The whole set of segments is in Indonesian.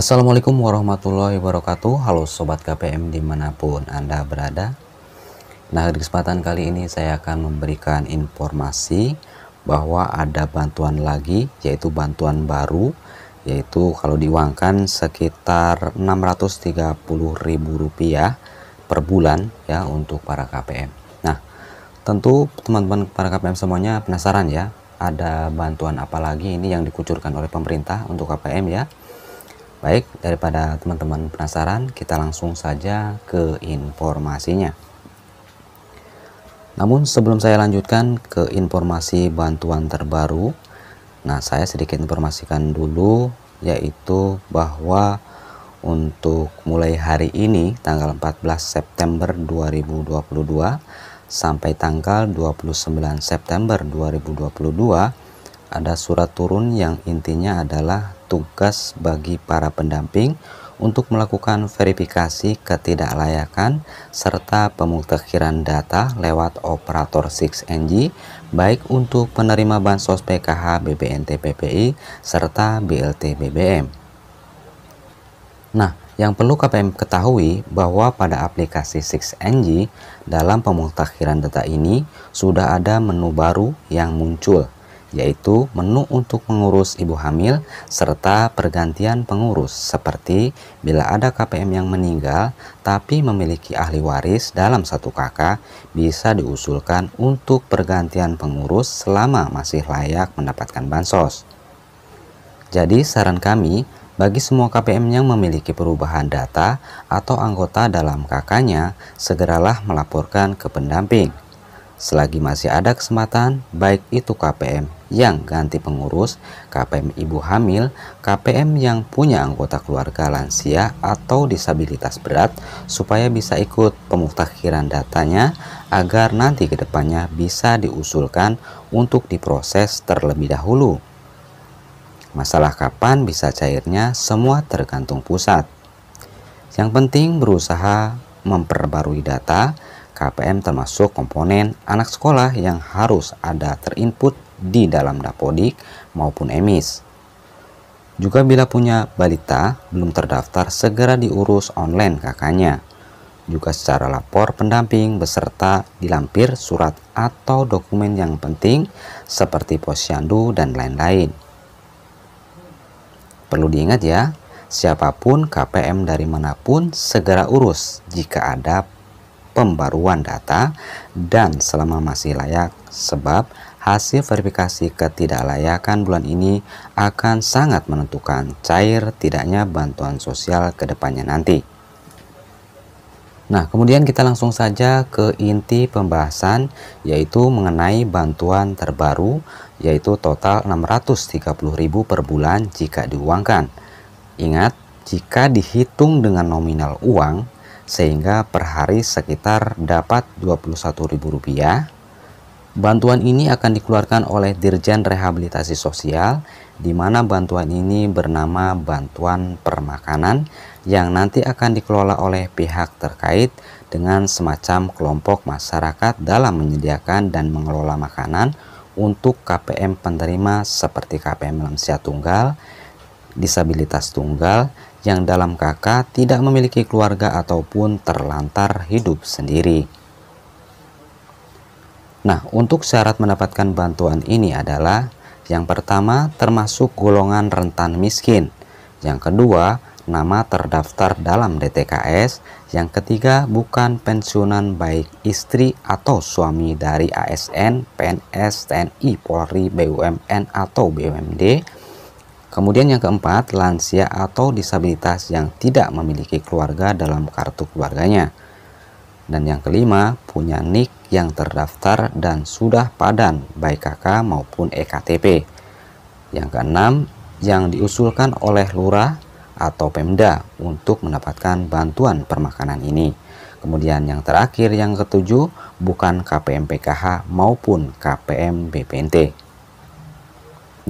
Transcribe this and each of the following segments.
Assalamualaikum warahmatullahi wabarakatuh Halo Sobat KPM dimanapun Anda berada Nah di kesempatan kali ini saya akan memberikan informasi bahwa ada bantuan lagi yaitu bantuan baru yaitu kalau diuangkan sekitar Rp630.000 per bulan ya untuk para KPM Nah tentu teman-teman para KPM semuanya penasaran ya ada bantuan apa lagi ini yang dikucurkan oleh pemerintah untuk KPM ya Baik, daripada teman-teman penasaran, kita langsung saja ke informasinya. Namun sebelum saya lanjutkan ke informasi bantuan terbaru, nah saya sedikit informasikan dulu yaitu bahwa untuk mulai hari ini tanggal 14 September 2022 sampai tanggal 29 September 2022 ada surat turun yang intinya adalah tugas bagi para pendamping untuk melakukan verifikasi ketidaklayakan serta pemutakhiran data lewat operator 6NG baik untuk penerima bansos PKH BBNT PPI serta BLT BBM. Nah, yang perlu KPM ketahui bahwa pada aplikasi 6NG dalam pemutakhiran data ini sudah ada menu baru yang muncul yaitu menu untuk mengurus ibu hamil serta pergantian pengurus seperti bila ada KPM yang meninggal tapi memiliki ahli waris dalam satu kakak bisa diusulkan untuk pergantian pengurus selama masih layak mendapatkan bansos. Jadi saran kami bagi semua KPM yang memiliki perubahan data atau anggota dalam kakaknya, segeralah melaporkan ke pendamping Selagi masih ada kesempatan, baik itu KPM yang ganti pengurus, KPM ibu hamil, KPM yang punya anggota keluarga lansia atau disabilitas berat supaya bisa ikut pemutakhiran datanya agar nanti kedepannya bisa diusulkan untuk diproses terlebih dahulu. Masalah kapan bisa cairnya semua tergantung pusat. Yang penting berusaha memperbarui data KPM termasuk komponen anak sekolah yang harus ada terinput di dalam dapodik maupun emis. Juga bila punya balita belum terdaftar segera diurus online kakaknya. Juga secara lapor pendamping beserta dilampir surat atau dokumen yang penting seperti posyandu dan lain-lain. Perlu diingat ya, siapapun KPM dari manapun segera urus jika ada pembaruan data dan selama masih layak sebab hasil verifikasi ketidaklayakan bulan ini akan sangat menentukan cair tidaknya bantuan sosial kedepannya nanti. Nah, kemudian kita langsung saja ke inti pembahasan yaitu mengenai bantuan terbaru yaitu total 630.000 per bulan jika diuangkan. Ingat, jika dihitung dengan nominal uang, sehingga per hari sekitar dapat Rp21.000. Bantuan ini akan dikeluarkan oleh Dirjen Rehabilitasi Sosial di mana bantuan ini bernama bantuan permakanan yang nanti akan dikelola oleh pihak terkait dengan semacam kelompok masyarakat dalam menyediakan dan mengelola makanan untuk KPM penerima seperti KPM lansia tunggal, disabilitas tunggal, yang dalam kakak tidak memiliki keluarga ataupun terlantar hidup sendiri. Nah, untuk syarat mendapatkan bantuan ini adalah yang pertama termasuk golongan rentan miskin, yang kedua nama terdaftar dalam DTKS, yang ketiga bukan pensiunan baik istri atau suami dari ASN, PNS, TNI, Polri, BUMN atau BUMD, Kemudian yang keempat, lansia atau disabilitas yang tidak memiliki keluarga dalam kartu keluarganya. Dan yang kelima, punya nik yang terdaftar dan sudah padan baik KK maupun EKTP. Yang keenam, yang diusulkan oleh lurah atau Pemda untuk mendapatkan bantuan permakanan ini. Kemudian yang terakhir yang ketujuh bukan KPM PKH maupun KPM BPNT.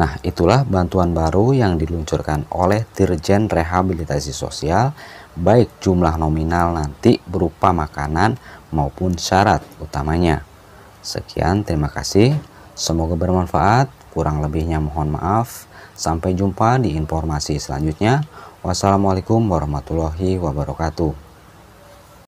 Nah, itulah bantuan baru yang diluncurkan oleh Dirjen Rehabilitasi Sosial, baik jumlah nominal nanti berupa makanan maupun syarat utamanya. Sekian, terima kasih. Semoga bermanfaat. Kurang lebihnya mohon maaf. Sampai jumpa di informasi selanjutnya. Wassalamualaikum warahmatullahi wabarakatuh.